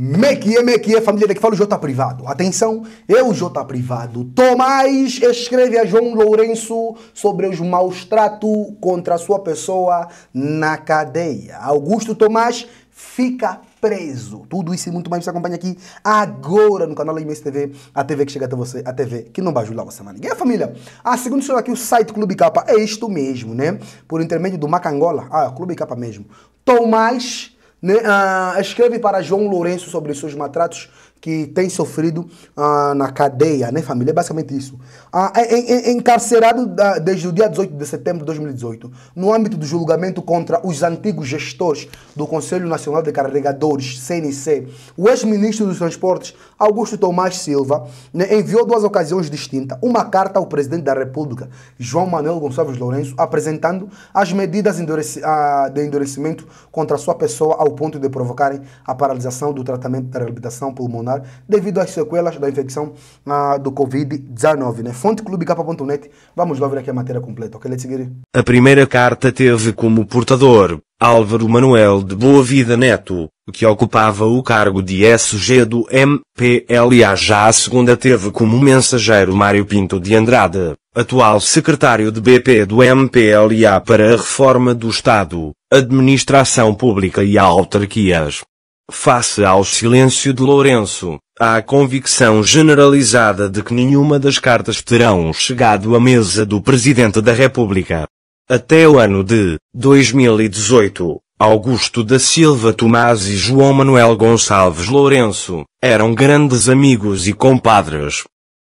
Me que que família daqui fala o Jota tá Privado. Atenção, eu Jota tá Privado. Tomás escreve a João Lourenço sobre os maus tratos contra a sua pessoa na cadeia. Augusto Tomás fica preso. Tudo isso e muito mais você acompanha aqui agora no canal IMS TV, a TV que chega até você, a TV que não vai ajudar você, mano. E aí, família? A ah, segunda história aqui, o site Clube Capa, é isto mesmo, né? Por intermédio do Macangola, ah, Clube Capa mesmo. Tomás né? Ah, escreve para João Lourenço sobre seus maltratos que tem sofrido ah, na cadeia, né, família? É basicamente isso. Ah, é, é, é encarcerado ah, desde o dia 18 de setembro de 2018, no âmbito do julgamento contra os antigos gestores do Conselho Nacional de Carregadores, CNC, o ex-ministro dos Transportes, Augusto Tomás Silva, né, enviou duas ocasiões distintas uma carta ao presidente da República, João Manuel Gonçalves Lourenço, apresentando as medidas ah, de endurecimento contra sua pessoa ao ponto de provocarem a paralisação do tratamento da reabilitação pulmonar devido às sequelas da infecção ah, do Covid-19. Né? Fonte clubecapa.net. Vamos lá ver aqui a matéria completa, ok? Let's seguir. A primeira carta teve como portador Álvaro Manuel de Boa Vida Neto, que ocupava o cargo de SG do MPLA. Já a segunda teve como mensageiro Mário Pinto de Andrade, atual secretário de BP do MPLA para a reforma do Estado, administração pública e autarquias. Face ao silêncio de Lourenço, há a convicção generalizada de que nenhuma das cartas terão chegado à mesa do Presidente da República. Até o ano de 2018, Augusto da Silva Tomás e João Manuel Gonçalves Lourenço eram grandes amigos e compadres.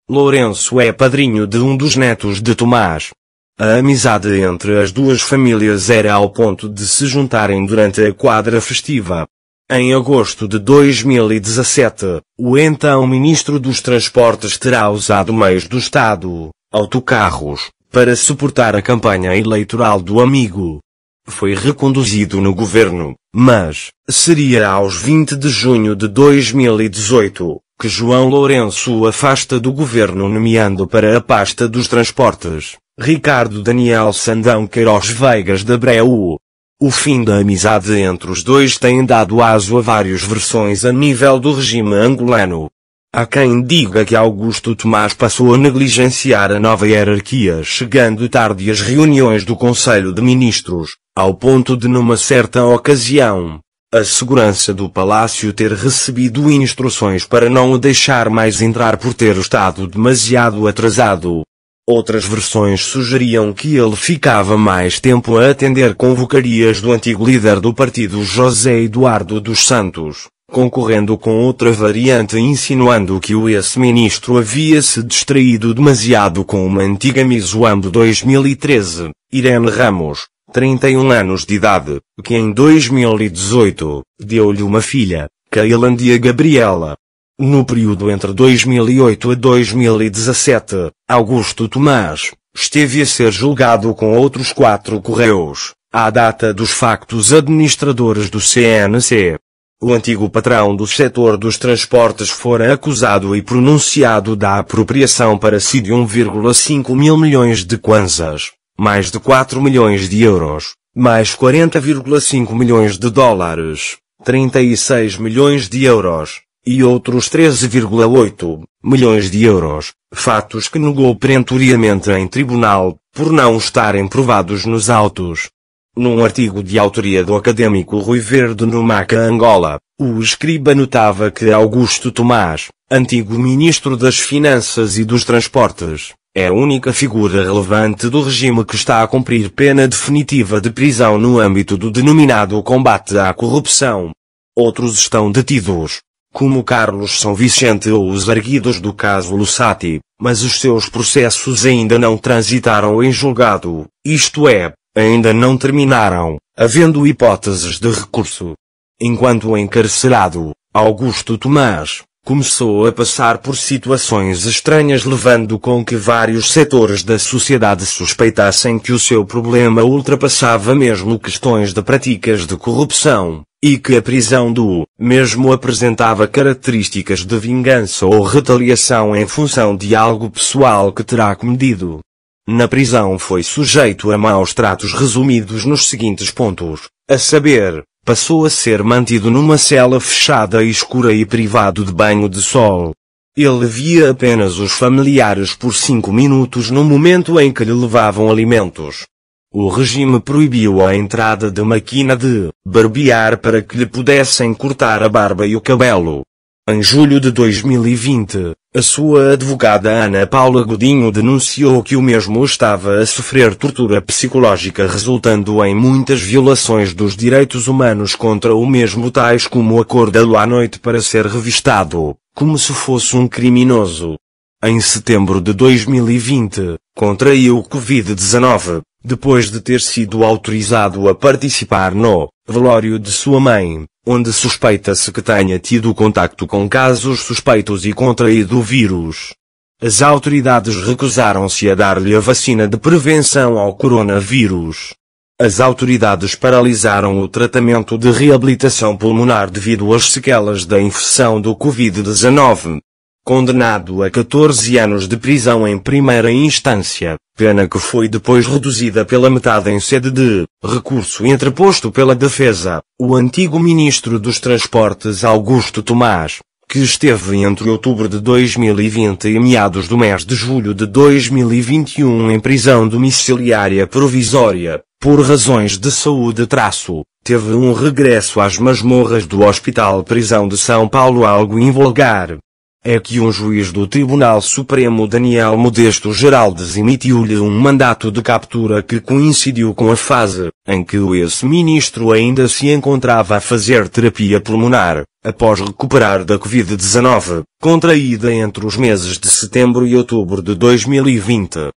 Lourenço é padrinho de um dos netos de Tomás. A amizade entre as duas famílias era ao ponto de se juntarem durante a quadra festiva. Em agosto de 2017, o então ministro dos Transportes terá usado meios do Estado, autocarros, para suportar a campanha eleitoral do amigo. Foi reconduzido no governo, mas seria aos 20 de junho de 2018 que João Lourenço afasta do governo nomeando para a pasta dos transportes, Ricardo Daniel Sandão Queiroz Veigas da Breu. O fim da amizade entre os dois tem dado aso a várias versões a nível do regime angolano. Há quem diga que Augusto Tomás passou a negligenciar a nova hierarquia chegando tarde às reuniões do Conselho de Ministros, ao ponto de numa certa ocasião, a segurança do palácio ter recebido instruções para não o deixar mais entrar por ter estado demasiado atrasado. Outras versões sugeriam que ele ficava mais tempo a atender convocarias do antigo líder do partido José Eduardo dos Santos, concorrendo com outra variante insinuando que o ex-ministro havia se distraído demasiado com uma antiga Miss 2013, Irene Ramos, 31 anos de idade, que em 2018 deu-lhe uma filha, Cailandia é Gabriela. No período entre 2008 a 2017, Augusto Tomás esteve a ser julgado com outros quatro correios, à data dos factos administradores do CNC. O antigo patrão do setor dos transportes fora acusado e pronunciado da apropriação para si de 1,5 mil milhões de kwanzas, mais de 4 milhões de euros, mais 40,5 milhões de dólares, 36 milhões de euros, e outros 13,8 milhões de euros, fatos que negou perentoriamente em tribunal, por não estarem provados nos autos. Num artigo de autoria do académico Rui Verde no Maca Angola, o escriba notava que Augusto Tomás, antigo ministro das Finanças e dos Transportes, é a única figura relevante do regime que está a cumprir pena definitiva de prisão no âmbito do denominado combate à corrupção. Outros estão detidos, como Carlos São Vicente ou os arguidos do caso Lussati, mas os seus processos ainda não transitaram em julgado, isto é, ainda não terminaram, havendo hipóteses de recurso. Enquanto encarcerado, Augusto Tomás, começou a passar por situações estranhas levando com que vários setores da sociedade suspeitassem que o seu problema ultrapassava mesmo questões de práticas de corrupção, e que a prisão do mesmo apresentava características de vingança ou retaliação em função de algo pessoal que terá cometido. Na prisão foi sujeito a maus tratos resumidos nos seguintes pontos, a saber, passou a ser mantido numa cela fechada e escura e privado de banho de sol. Ele via apenas os familiares por cinco minutos no momento em que lhe levavam alimentos. O regime proibiu a entrada de máquina de barbear para que lhe pudessem cortar a barba e o cabelo. Em julho de 2020, a sua advogada Ana Paula Godinho denunciou que o mesmo estava a sofrer tortura psicológica resultando em muitas violações dos direitos humanos contra o mesmo tais como acordá-lo à noite para ser revistado, como se fosse um criminoso. Em setembro de 2020, contraiu o Covid-19, depois de ter sido autorizado a participar no velório de sua mãe onde suspeita-se que tenha tido contacto com casos suspeitos e contraído o vírus. As autoridades recusaram-se a dar-lhe a vacina de prevenção ao coronavírus. As autoridades paralisaram o tratamento de reabilitação pulmonar devido às sequelas da infecção do Covid-19 condenado a 14 anos de prisão em primeira instância, pena que foi depois reduzida pela metade em sede de recurso interposto pela defesa, o antigo ministro dos Transportes Augusto Tomás, que esteve entre outubro de 2020 e meados do mês de julho de 2021 em prisão domiciliária provisória, por razões de saúde traço, teve um regresso às masmorras do Hospital Prisão de São Paulo algo invulgar, é que um juiz do Tribunal Supremo Daniel Modesto Geraldes emitiu-lhe um mandato de captura que coincidiu com a fase em que o ex-ministro ainda se encontrava a fazer terapia pulmonar, após recuperar da Covid-19, contraída entre os meses de setembro e outubro de 2020.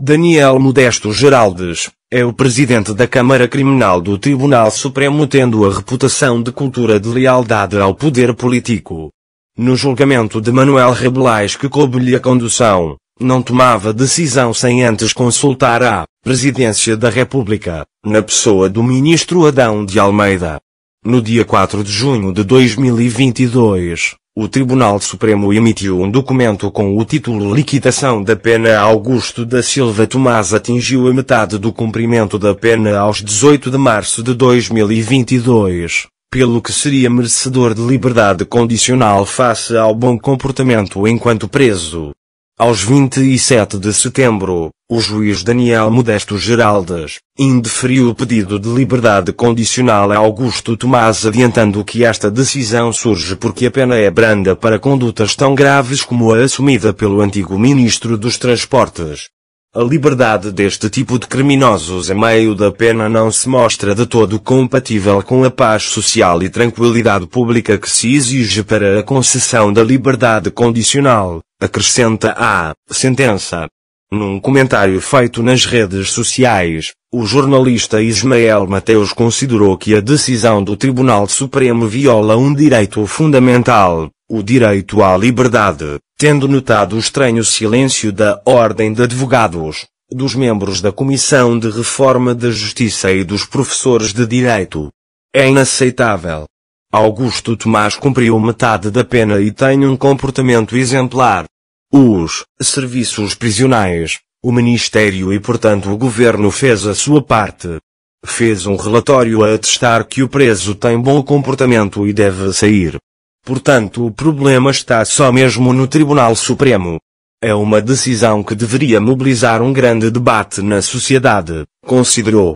Daniel Modesto Geraldes, é o presidente da Câmara Criminal do Tribunal Supremo tendo a reputação de cultura de lealdade ao poder político, no julgamento de Manuel Rebelais que coube-lhe a condução, não tomava decisão sem antes consultar a Presidência da República, na pessoa do ministro Adão de Almeida. No dia 4 de junho de 2022, o Tribunal Supremo emitiu um documento com o título Liquidação da pena Augusto da Silva Tomás atingiu a metade do cumprimento da pena aos 18 de março de 2022 pelo que seria merecedor de liberdade condicional face ao bom comportamento enquanto preso. Aos 27 de setembro, o juiz Daniel Modesto Geraldes indeferiu o pedido de liberdade condicional a Augusto Tomás, adiantando que esta decisão surge porque a pena é branda para condutas tão graves como a assumida pelo antigo ministro dos Transportes, a liberdade deste tipo de criminosos em é meio da pena não se mostra de todo compatível com a paz social e tranquilidade pública que se exige para a concessão da liberdade condicional, acrescenta a sentença. Num comentário feito nas redes sociais, o jornalista Ismael Mateus considerou que a decisão do Tribunal Supremo viola um direito fundamental, o direito à liberdade, tendo notado o estranho silêncio da Ordem de Advogados, dos membros da Comissão de Reforma da Justiça e dos professores de Direito. É inaceitável. Augusto Tomás cumpriu metade da pena e tem um comportamento exemplar. Os serviços prisionais, o Ministério e portanto o Governo fez a sua parte. Fez um relatório a atestar que o preso tem bom comportamento e deve sair. Portanto, o problema está só mesmo no Tribunal Supremo. É uma decisão que deveria mobilizar um grande debate na sociedade, considerou.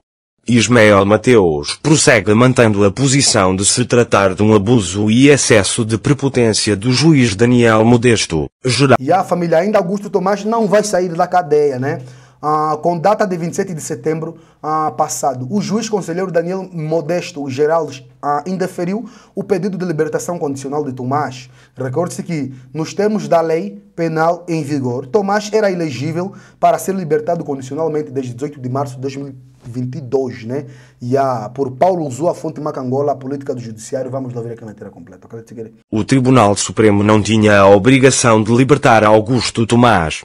Ismael Mateus prossegue mantendo a posição de se tratar de um abuso e excesso de prepotência do juiz Daniel Modesto. Geral... E a família ainda Augusto Tomás não vai sair da cadeia, né? Ah, com data de 27 de setembro ah, passado. O juiz conselheiro Daniel Modesto Geraldes ah, indeferiu o pedido de libertação condicional de Tomás. Recorde-se que, nos termos da lei penal em vigor, Tomás era elegível para ser libertado condicionalmente desde 18 de março de 2022, né? E a, por Paulo Zua a fonte Macangola, a política do judiciário. Vamos lá ver aqui a matéria completa. O Tribunal Supremo não tinha a obrigação de libertar Augusto Tomás.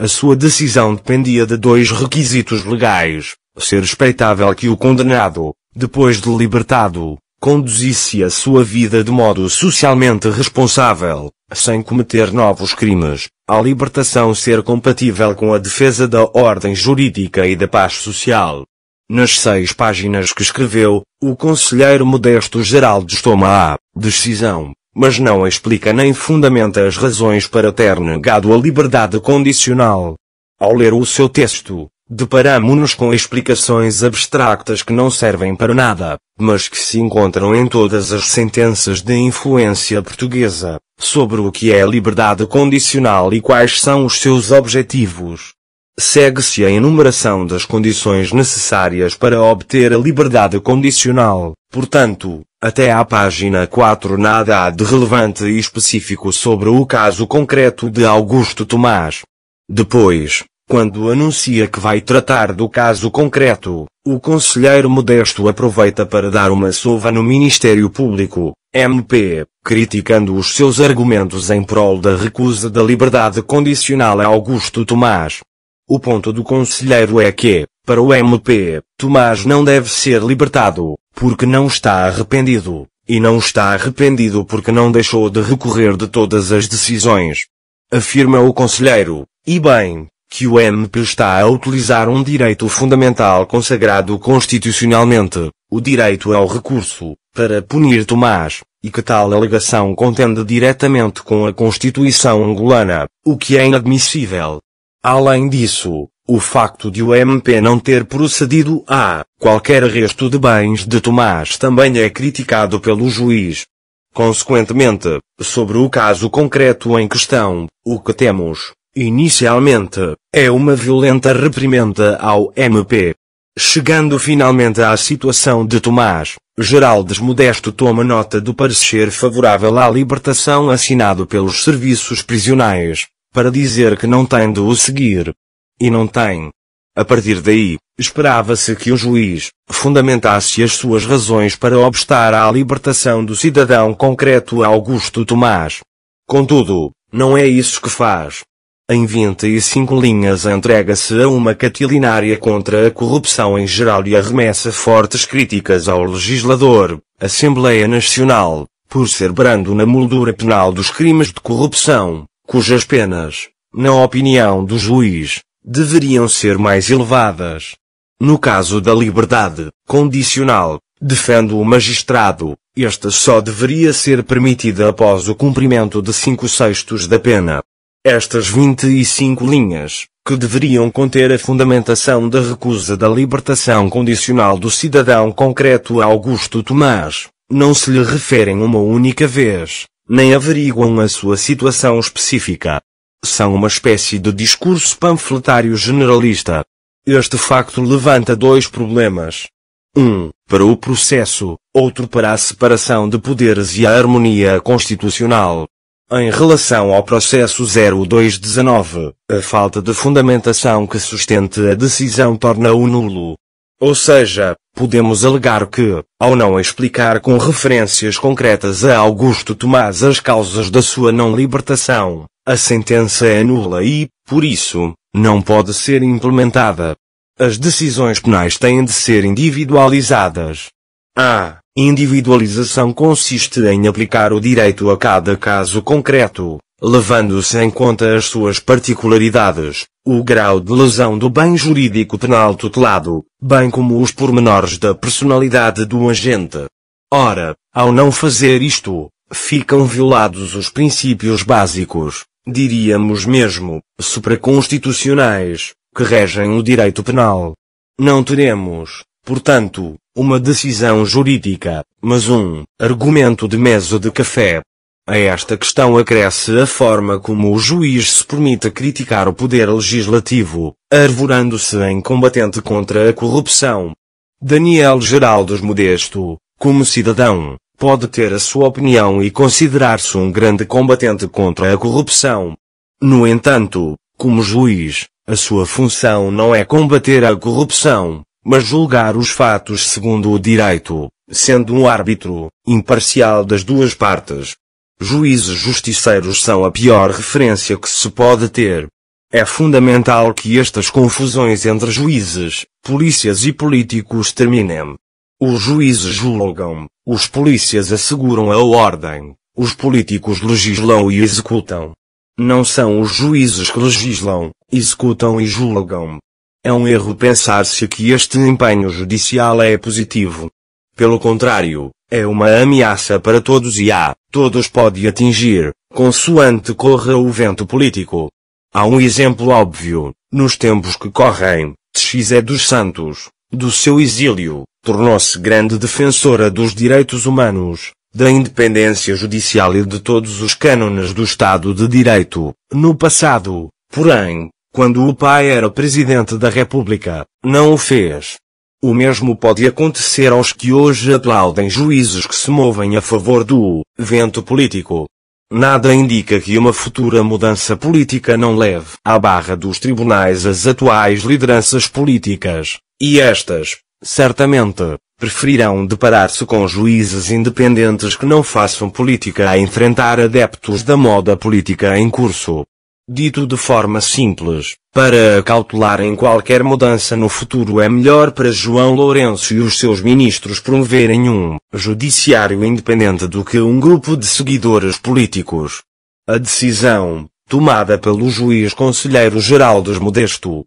A sua decisão dependia de dois requisitos legais. Ser respeitável que o condenado, depois de libertado, conduzisse a sua vida de modo socialmente responsável, sem cometer novos crimes, a libertação ser compatível com a defesa da ordem jurídica e da paz social. Nas seis páginas que escreveu, o conselheiro Modesto Geraldo toma a decisão mas não explica nem fundamenta as razões para ter negado a liberdade condicional. Ao ler o seu texto, deparamo-nos com explicações abstractas que não servem para nada, mas que se encontram em todas as sentenças de influência portuguesa, sobre o que é a liberdade condicional e quais são os seus objetivos segue-se a enumeração das condições necessárias para obter a liberdade condicional. Portanto, até à página 4 nada há de relevante e específico sobre o caso concreto de Augusto Tomás. Depois, quando anuncia que vai tratar do caso concreto, o conselheiro Modesto aproveita para dar uma sova no Ministério Público, MP, criticando os seus argumentos em prol da recusa da liberdade condicional a Augusto Tomás. O ponto do conselheiro é que, para o MP, Tomás não deve ser libertado, porque não está arrependido, e não está arrependido porque não deixou de recorrer de todas as decisões. Afirma o conselheiro, e bem, que o MP está a utilizar um direito fundamental consagrado constitucionalmente, o direito ao recurso, para punir Tomás, e que tal alegação contende diretamente com a Constituição angolana, o que é inadmissível. Além disso, o facto de o MP não ter procedido a qualquer resto de bens de Tomás também é criticado pelo juiz. Consequentemente, sobre o caso concreto em questão, o que temos, inicialmente, é uma violenta reprimenda ao MP. Chegando finalmente à situação de Tomás, Geraldes Modesto toma nota do parecer favorável à libertação assinado pelos serviços prisionais, para dizer que não tem de o seguir. E não tem. A partir daí, esperava-se que o juiz fundamentasse as suas razões para obstar à libertação do cidadão concreto Augusto Tomás. Contudo, não é isso que faz. Em 25 linhas entrega-se a uma catilinária contra a corrupção em geral e arremessa fortes críticas ao legislador, Assembleia Nacional, por ser brando na moldura penal dos crimes de corrupção, cujas penas, na opinião do juiz, deveriam ser mais elevadas. No caso da liberdade condicional, defende o magistrado, esta só deveria ser permitida após o cumprimento de cinco sextos da pena. Estas 25 linhas, que deveriam conter a fundamentação da recusa da libertação condicional do cidadão concreto Augusto Tomás, não se lhe referem uma única vez, nem averiguam a sua situação específica. São uma espécie de discurso panfletário generalista. Este facto levanta dois problemas. Um, para o processo, outro para a separação de poderes e a harmonia constitucional. Em relação ao processo 0219, a falta de fundamentação que sustente a decisão torna-o nulo. Ou seja, podemos alegar que, ao não explicar com referências concretas a Augusto Tomás as causas da sua não libertação, a sentença é nula e, por isso, não pode ser implementada. As decisões penais têm de ser individualizadas. A individualização consiste em aplicar o direito a cada caso concreto, levando-se em conta as suas particularidades, o grau de lesão do bem jurídico penal tutelado, bem como os pormenores da personalidade do agente. Ora, ao não fazer isto, ficam violados os princípios básicos, diríamos mesmo, supraconstitucionais, que regem o direito penal. Não teremos, portanto, uma decisão jurídica, mas um argumento de mesa de café, a esta questão acresce a forma como o juiz se permite criticar o poder legislativo, arvorando-se em combatente contra a corrupção. Daniel Geraldos Modesto, como cidadão, pode ter a sua opinião e considerar-se um grande combatente contra a corrupção. No entanto, como juiz, a sua função não é combater a corrupção, mas julgar os fatos segundo o direito, sendo um árbitro imparcial das duas partes. Juízes justiceiros são a pior referência que se pode ter. É fundamental que estas confusões entre juízes, polícias e políticos terminem. Os juízes julgam, os polícias asseguram a ordem, os políticos legislam e executam. Não são os juízes que legislam, executam e julgam. É um erro pensar-se que este empenho judicial é positivo. Pelo contrário, é uma ameaça para todos e a todos pode atingir, consoante corra o vento político. Há um exemplo óbvio, nos tempos que correm, Xé dos Santos, do seu exílio, tornou-se grande defensora dos direitos humanos, da independência judicial e de todos os cânones do Estado de Direito, no passado, porém, quando o pai era presidente da República, não o fez. O mesmo pode acontecer aos que hoje aplaudem juízes que se movem a favor do vento político. Nada indica que uma futura mudança política não leve à barra dos tribunais as atuais lideranças políticas, e estas, certamente, preferirão deparar-se com juízes independentes que não façam política a enfrentar adeptos da moda política em curso. Dito de forma simples, para cautelarem qualquer mudança no futuro é melhor para João Lourenço e os seus ministros promoverem um judiciário independente do que um grupo de seguidores políticos. A decisão, tomada pelo juiz conselheiro Geraldo Modesto,